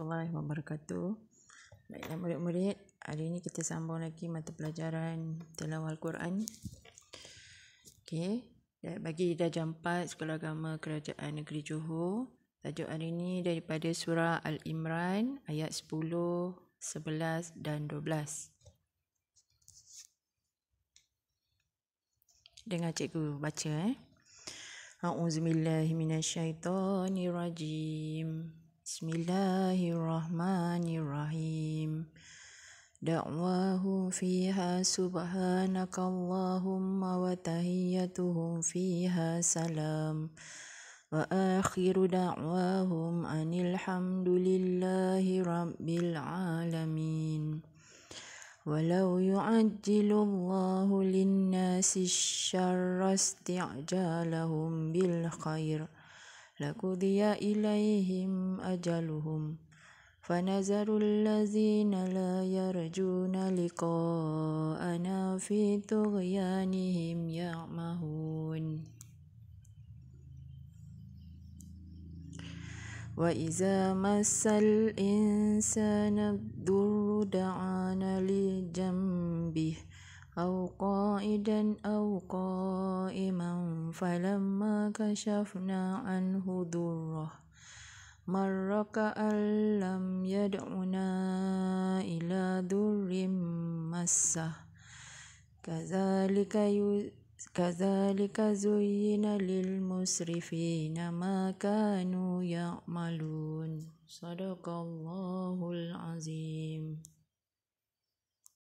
warahmatullahi wabarakatuh. Baiklah murid-murid, hari ini kita sambung lagi mata pelajaran dalam Al-Quran. Okay. bagi dah jumpat Sekolah Agama Kerajaan Negeri Johor. Tajuk hari ini daripada surah Al-Imran ayat 10, 11 dan 12. Dengar cikgu baca eh. A'udzubillahi minasyaitonirrajim. بسم الله الرحمن الرحيم دعواهم فيها سبحانك اللهم وتهيتهم فيها سلام وآخر دعواهم أن الحمد لله رب العالمين ولو يعجل الله للناس الشر استعجالهم بالخير لقضي إليهم أجلهم فنذر الذين لا يرجون لقاءنا في طغيانهم يعمهون وإذا مس الإنسان الضر دعانا لجنبه أو قال قائدا أو قائما فلما كشفنا عنه ضره مر كأن لم يدعنا إلى ضر مسه كذلك كذلك زين للمسرفين ما كانوا يعملون صدق الله العظيم